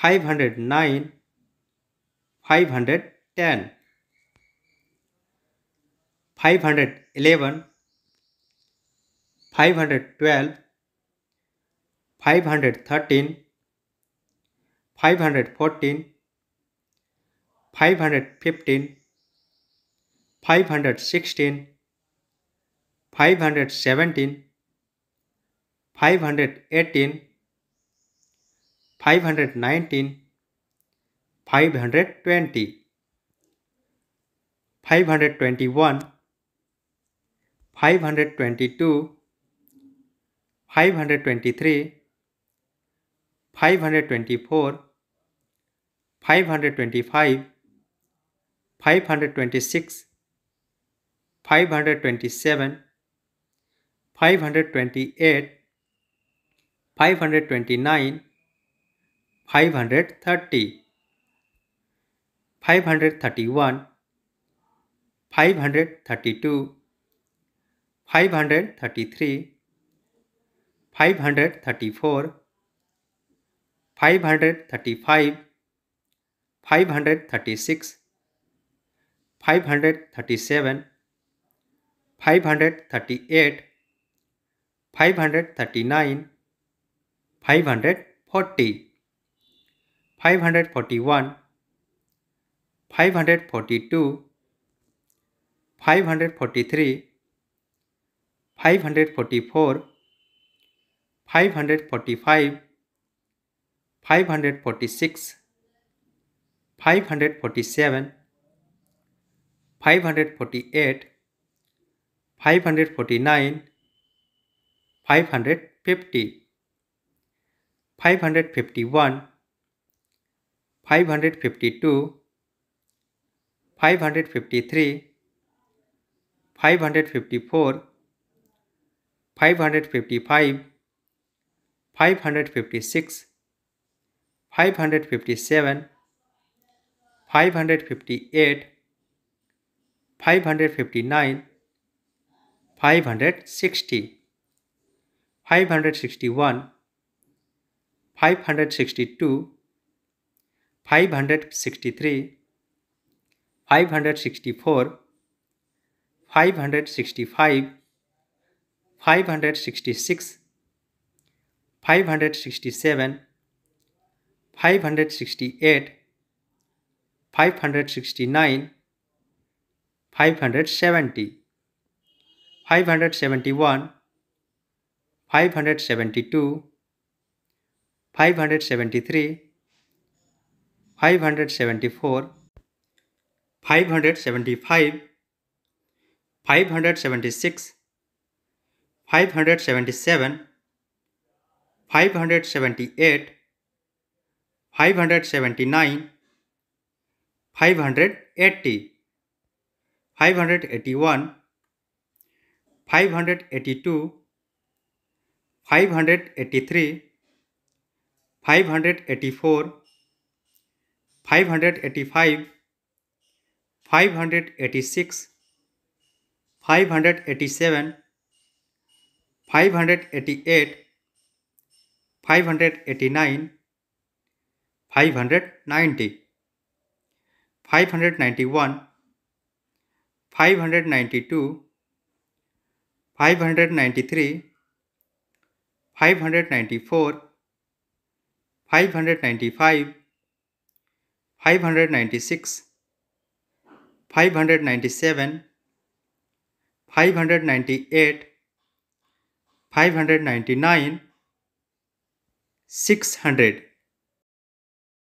509, 510, 511, 512, 513, 514, 515, 516, 517, 518, 519, 520, 521, 522, 523, 524, 525, 526, 527, 528, 529, 530 531 532 533 534 535 536 537 538 539 540 541 542 543 544 545 546 547 548 549 550 551 552, 553, 554, 555, 556, 557, 558, 559, 560, 561, 562, 563, 564, 565, 566, 567, 568, 569, 570, 571, 572, 573, 574, 575, 576, 577, 578, 579, 580, 581, 582, 583, 584, 585 586 587 588 589 590 591 592 593 594 595 596 597 598 599 600